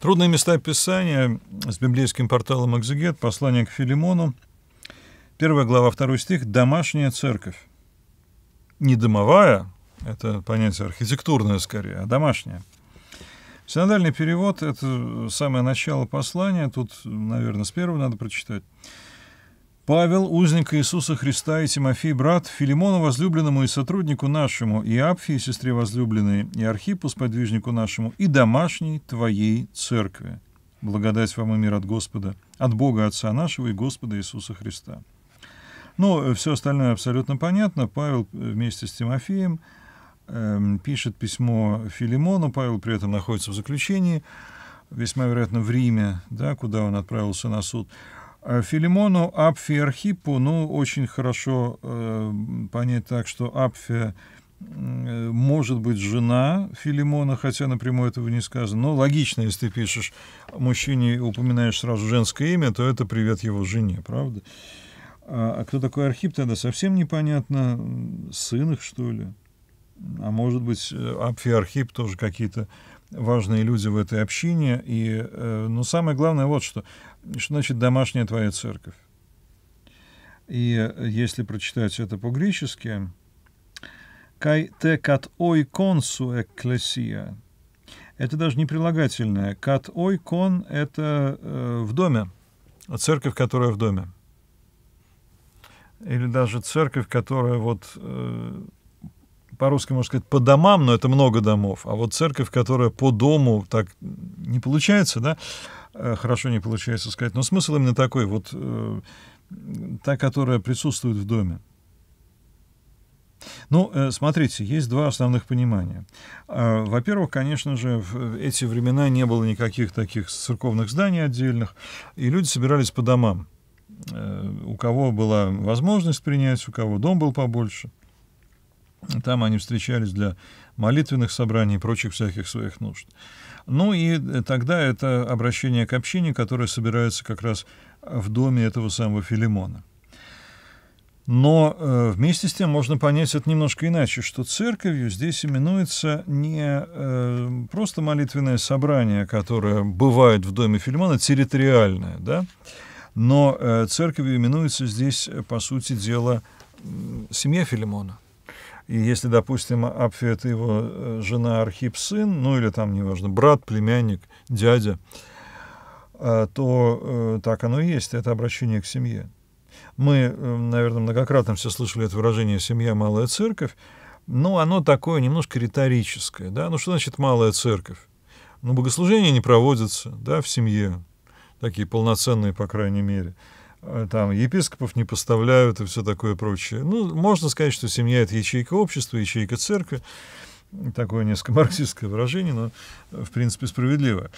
Трудные места Писания с библейским порталом «Экзегет», послание к Филимону, первая глава, второй стих, «Домашняя церковь». Не домовая, это понятие архитектурное скорее, а домашняя. Синодальный перевод — это самое начало послания, тут, наверное, с первого надо прочитать. Павел, узник Иисуса Христа и Тимофей, брат Филимону, возлюбленному и сотруднику нашему, и Апфии, сестре возлюбленной, и Архипу, сподвижнику нашему, и домашней твоей церкви. Благодать вам и мир от Господа, от Бога Отца нашего и Господа Иисуса Христа. Но ну, э, все остальное абсолютно понятно. Павел э, вместе с Тимофеем э, пишет письмо Филимону. Павел при этом находится в заключении, весьма вероятно в Риме, да, куда он отправился на суд. Э, Филимону Апфи Архипу, ну, очень хорошо э, понять так, что Апфи э, может быть жена Филимона, хотя напрямую этого не сказано. Но логично, если ты пишешь мужчине упоминаешь сразу женское имя, то это привет его жене, правда? А, а кто такой Архип тогда, совсем непонятно. Сын их, что ли? А может быть, э, Апфи Архип тоже какие-то важные люди в этой общине. И, э, но ну, самое главное вот что. Что значит «домашняя твоя церковь»? И э, если прочитать это по-гречески, «кай те кат ой консу экклесия» — это даже не прилагательное. «Кат ой кон» — это э, в доме, церковь, которая в доме. Или даже церковь, которая вот э, по-русски можно сказать, по домам, но это много домов, а вот церковь, которая по дому, так не получается, да, э, хорошо не получается сказать, но смысл именно такой, вот э, та, которая присутствует в доме. Ну, э, смотрите, есть два основных понимания. Э, во-первых, конечно же, в эти времена не было никаких таких церковных зданий отдельных, и люди собирались по домам. У кого была возможность принять, у кого дом был побольше. Там они встречались для молитвенных собраний и прочих всяких своих нужд. Ну и э, тогда это обращение к общине, которое собирается как раз в доме этого самого Филимона. Но э, вместе с тем можно понять это немножко иначе, что церковью здесь именуется не э, просто молитвенное собрание, которое бывает в доме Филимона, территориальное, да, но э, церковью именуется здесь, по сути дела, э, семья Филимона – и если, допустим, Апфи — это его э, жена Архип сын, ну или там, неважно, брат, племянник, дядя, э, то э, так оно и есть, это обращение к семье. Мы, наверное, многократно все слышали это выражение «семья — малая церковь», но оно такое немножко риторическое. Да? Ну что значит «малая церковь»? Ну, богослужения не проводятся да, в семье, такие полноценные, по крайней мере — Э, там епископов не поставляют и все такое прочее. Ну, можно сказать, что семья — это ячейка общества, ячейка церкви. Такое несколько марксистское выражение, но, э, в принципе, справедливо.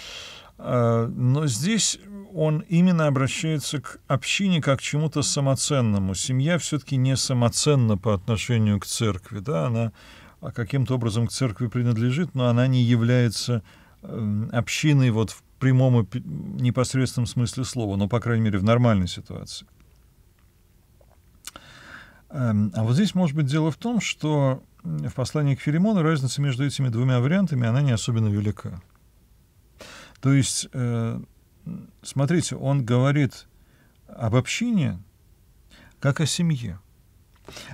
А, но здесь он именно обращается к общине как к чему-то самоценному. Семья все-таки не самоценна по отношению к церкви. Да? Она а каким-то образом к церкви принадлежит, но она не является эм, общиной вот в прямом и непосредственном смысле слова, но, по крайней мере, в нормальной ситуации. Эм, а вот здесь, может быть, дело в том, что в послании к Филимону разница между этими двумя вариантами, она не особенно велика. То есть, э, смотрите, он говорит об общине как о семье.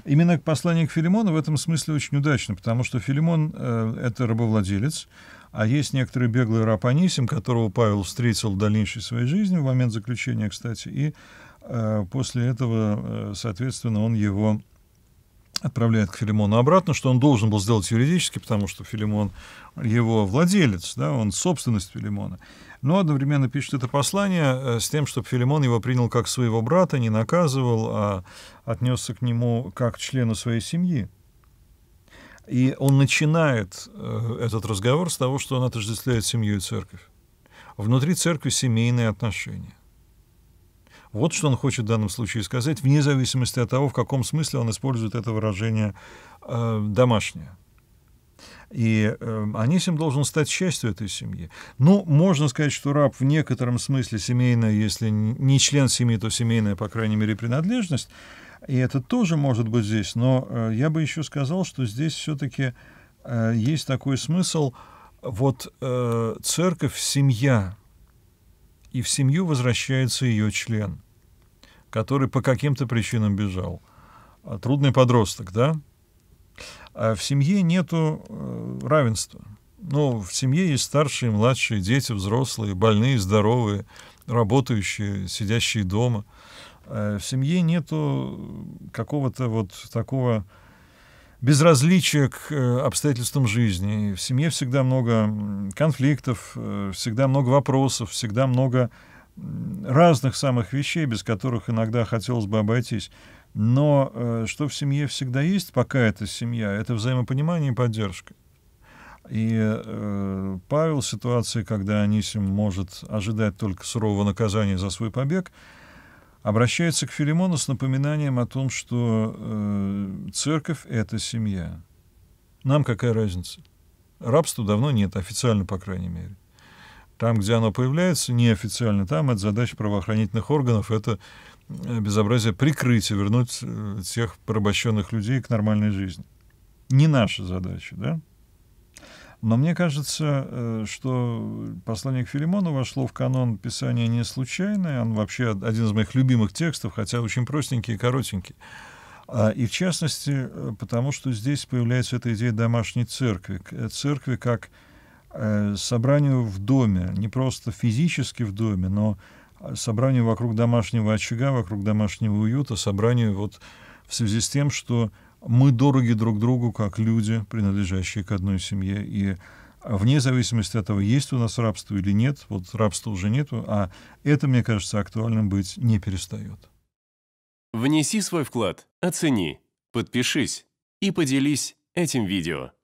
Именно послание к Филимону в этом смысле очень удачно, потому что Филимон э, — это рабовладелец, а есть некоторый беглый раб Анисим, которого Павел встретил в дальнейшей своей жизни, в момент заключения, кстати, и э, после этого, э, соответственно, он его отправляет к Филимону обратно, что он должен был сделать юридически, потому что Филимон его владелец, да, он собственность Филимона но одновременно пишет это послание э, с тем, чтобы Филимон его принял как своего брата, не наказывал, а отнесся к нему как к члену своей семьи. И он начинает э, этот разговор с того, что он отождествляет семью и церковь. Внутри церкви семейные отношения. Вот что он хочет в данном случае сказать, вне зависимости от того, в каком смысле он использует это выражение э, «домашнее». И э, эм, Анисим должен стать частью этой семьи. Ну, можно сказать, что раб в некотором смысле семейная, если не член семьи, то семейная, по крайней мере, принадлежность. И это тоже может быть здесь. Но э, я бы еще сказал, что здесь все-таки э, есть такой смысл. Вот э, церковь — семья, и в семью возвращается ее член, который по каким-то причинам бежал. Э, трудный подросток, да? А в семье нету э, равенства. Ну, в семье есть старшие, младшие, дети, взрослые, больные, здоровые, работающие, сидящие дома. Э, в семье нету какого-то вот такого безразличия к э, обстоятельствам жизни. В семье всегда много конфликтов, всегда много вопросов, всегда много разных самых вещей, без которых иногда хотелось бы обойтись. Но э, что в семье всегда есть, пока это семья, это взаимопонимание и поддержка. И э, Павел в ситуации, когда Анисим может ожидать только сурового наказания за свой побег, обращается к Филимону с напоминанием о том, что э, церковь — это семья. Нам какая разница? Рабства давно нет, официально, по крайней мере. Там, где оно появляется неофициально, там это задача правоохранительных органов, это э, безобразие прикрыть и вернуть тех э, порабощенных людей к нормальной жизни. Не наша задача, да? Но мне кажется, э, что послание к Филимону вошло в канон Писания не случайно. Он вообще один из моих любимых текстов, хотя очень простенький и коротенький. А, и в частности, потому что здесь появляется эта идея домашней церкви. Церкви как Э, собранию в доме, не просто физически в доме, но а, собранию вокруг домашнего очага, вокруг домашнего уюта, собранию вот в связи с тем, что мы дороги друг другу как люди, принадлежащие к одной семье. И а, вне зависимости от того, есть у нас рабство или нет, вот рабства уже нету, а это, мне кажется, актуальным быть не перестает. Внеси свой вклад, оцени, подпишись и поделись этим видео.